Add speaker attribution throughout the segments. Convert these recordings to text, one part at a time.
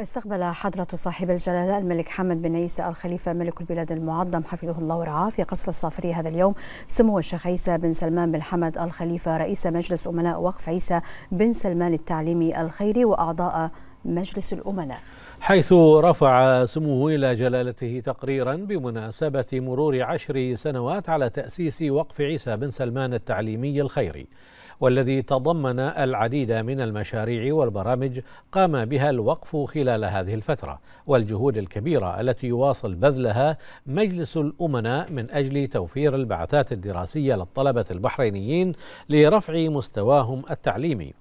Speaker 1: استقبل حضرة صاحب الجلالة الملك حمد بن عيسى الخليفة ملك البلاد المعظم حفظه الله ورعاه في قصر الصافري هذا اليوم سمو الشيخ عيسى بن سلمان بن حمد الخليفة رئيس مجلس أمناء وقف عيسى بن سلمان التعليمي الخيري وأعضاء مجلس الأمناء حيث رفع سموه إلى جلالته تقريرا بمناسبة مرور عشر سنوات على تأسيس وقف عيسى بن سلمان التعليمي الخيري والذي تضمن العديد من المشاريع والبرامج قام بها الوقف خلال هذه الفترة والجهود الكبيرة التي يواصل بذلها مجلس الأمناء من أجل توفير البعثات الدراسية للطلبة البحرينيين لرفع مستواهم التعليمي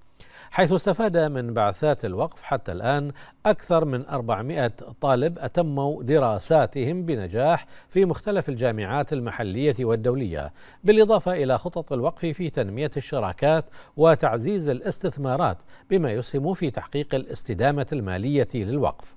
Speaker 1: حيث استفاد من بعثات الوقف حتى الآن أكثر من 400 طالب أتموا دراساتهم بنجاح في مختلف الجامعات المحلية والدولية بالإضافة إلى خطط الوقف في تنمية الشراكات وتعزيز الاستثمارات بما يسهم في تحقيق الاستدامة المالية للوقف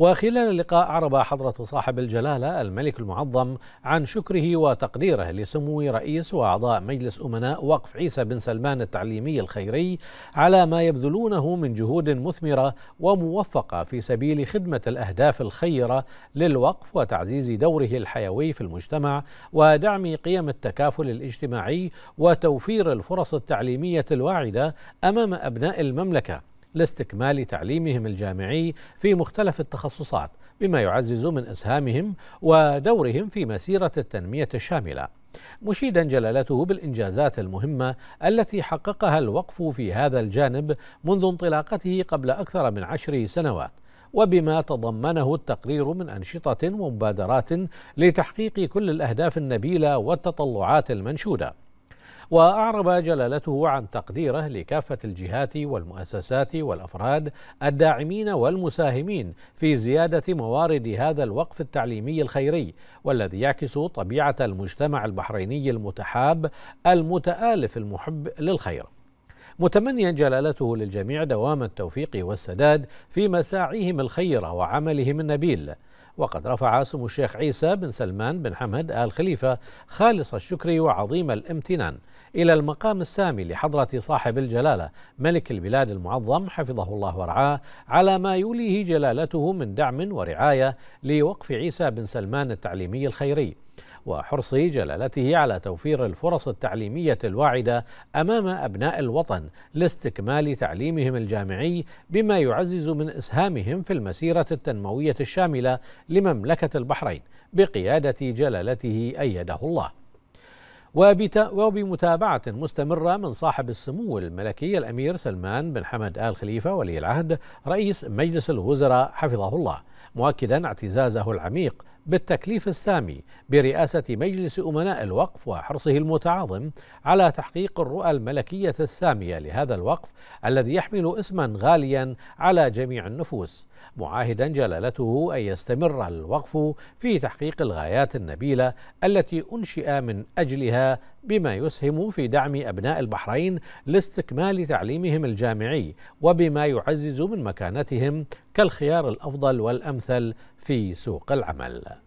Speaker 1: وخلال اللقاء عرب حضرة صاحب الجلالة الملك المعظم عن شكره وتقديره لسمو رئيس وأعضاء مجلس أمناء وقف عيسى بن سلمان التعليمي الخيري على ما يبذلونه من جهود مثمرة وموفقة في سبيل خدمة الأهداف الخيرة للوقف وتعزيز دوره الحيوي في المجتمع ودعم قيم التكافل الاجتماعي وتوفير الفرص التعليمية الواعدة أمام أبناء المملكة لاستكمال تعليمهم الجامعي في مختلف التخصصات بما يعزز من اسهامهم ودورهم في مسيره التنميه الشامله مشيدا جلالته بالانجازات المهمه التي حققها الوقف في هذا الجانب منذ انطلاقته قبل اكثر من عشر سنوات وبما تضمنه التقرير من انشطه ومبادرات لتحقيق كل الاهداف النبيله والتطلعات المنشوده وأعرب جلالته عن تقديره لكافة الجهات والمؤسسات والأفراد الداعمين والمساهمين في زيادة موارد هذا الوقف التعليمي الخيري والذي يعكس طبيعة المجتمع البحريني المتحاب المتآلف المحب للخير متمنيا جلالته للجميع دوام التوفيق والسداد في مساعيهم الخيرة وعملهم النبيل وقد رفع سمو الشيخ عيسى بن سلمان بن حمد آل خليفة خالص الشكر وعظيم الامتنان إلى المقام السامي لحضرة صاحب الجلالة ملك البلاد المعظم حفظه الله ورعاه على ما يوليه جلالته من دعم ورعاية لوقف عيسى بن سلمان التعليمي الخيري وحرص جلالته على توفير الفرص التعليمية الواعدة أمام أبناء الوطن لاستكمال تعليمهم الجامعي بما يعزز من إسهامهم في المسيرة التنموية الشاملة لمملكة البحرين بقيادة جلالته أيده الله وبمتابعة مستمرة من صاحب السمو الملكي الأمير سلمان بن حمد آل خليفة ولي العهد رئيس مجلس الوزراء حفظه الله مؤكدا اعتزازه العميق بالتكليف السامي برئاسة مجلس أمناء الوقف وحرصه المتعاظم على تحقيق الرؤى الملكية السامية لهذا الوقف الذي يحمل اسما غاليا على جميع النفوس معاهدا جلالته أن يستمر الوقف في تحقيق الغايات النبيلة التي أنشئ من أجلها بما يسهم في دعم أبناء البحرين لاستكمال تعليمهم الجامعي وبما يعزز من مكانتهم كالخيار الأفضل والأمثل في سوق العمل